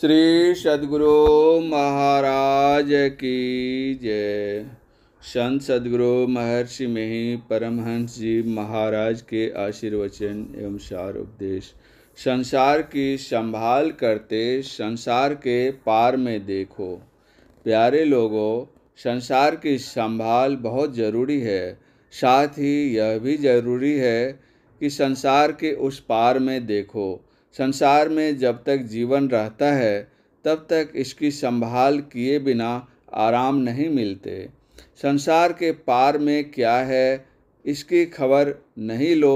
श्री सदगुरु महाराज की जय संत सदगुरु महर्षि मेही परमहंस जी महाराज के आशीर्वचन एवं सार उपदेश संसार की संभाल करते संसार के पार में देखो प्यारे लोगों संसार की संभाल बहुत ज़रूरी है साथ ही यह भी ज़रूरी है कि संसार के उस पार में देखो संसार में जब तक जीवन रहता है तब तक इसकी संभाल किए बिना आराम नहीं मिलते संसार के पार में क्या है इसकी खबर नहीं लो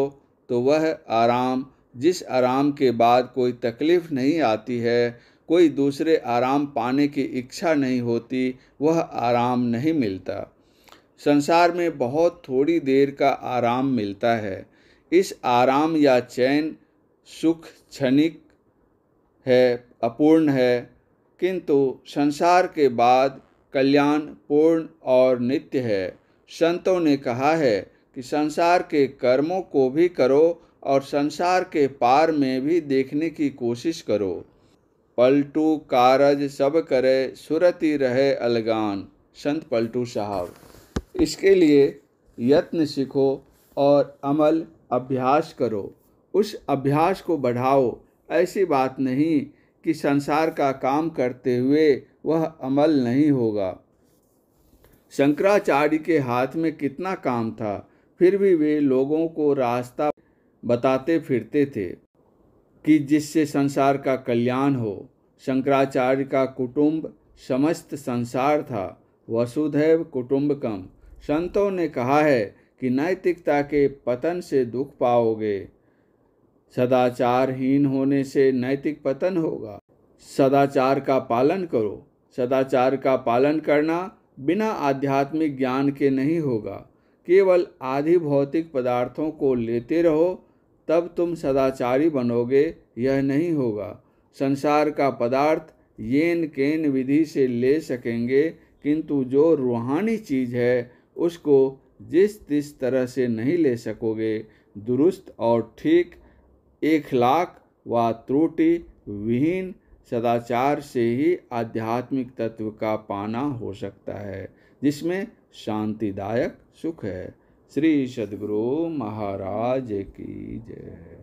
तो वह आराम जिस आराम के बाद कोई तकलीफ़ नहीं आती है कोई दूसरे आराम पाने की इच्छा नहीं होती वह आराम नहीं मिलता संसार में बहुत थोड़ी देर का आराम मिलता है इस आराम या चैन सुख क्षणिक है अपूर्ण है किंतु संसार के बाद कल्याण पूर्ण और नित्य है संतों ने कहा है कि संसार के कर्मों को भी करो और संसार के पार में भी देखने की कोशिश करो पलटू कारज सब करे सुरति रहे अलगान संत पलटू साहब इसके लिए यत्न सीखो और अमल अभ्यास करो उस अभ्यास को बढ़ाओ ऐसी बात नहीं कि संसार का काम करते हुए वह अमल नहीं होगा शंकराचार्य के हाथ में कितना काम था फिर भी वे लोगों को रास्ता बताते फिरते थे कि जिससे संसार का कल्याण हो शंकराचार्य का कुटुंब समस्त संसार था वसुधैव कुटुंबकम संतों ने कहा है कि नैतिकता के पतन से दुख पाओगे सदाचारहीन होने से नैतिक पतन होगा सदाचार का पालन करो सदाचार का पालन करना बिना आध्यात्मिक ज्ञान के नहीं होगा केवल आधि भौतिक पदार्थों को लेते रहो तब तुम सदाचारी बनोगे यह नहीं होगा संसार का पदार्थ येन केन विधि से ले सकेंगे किंतु जो रूहानी चीज है उसको जिस तिस तरह से नहीं ले सकोगे दुरुस्त और ठीक लाख व त्रुटि विहीन सदाचार से ही आध्यात्मिक तत्व का पाना हो सकता है जिसमें शांतिदायक सुख है श्री सदगुरु महाराज की जय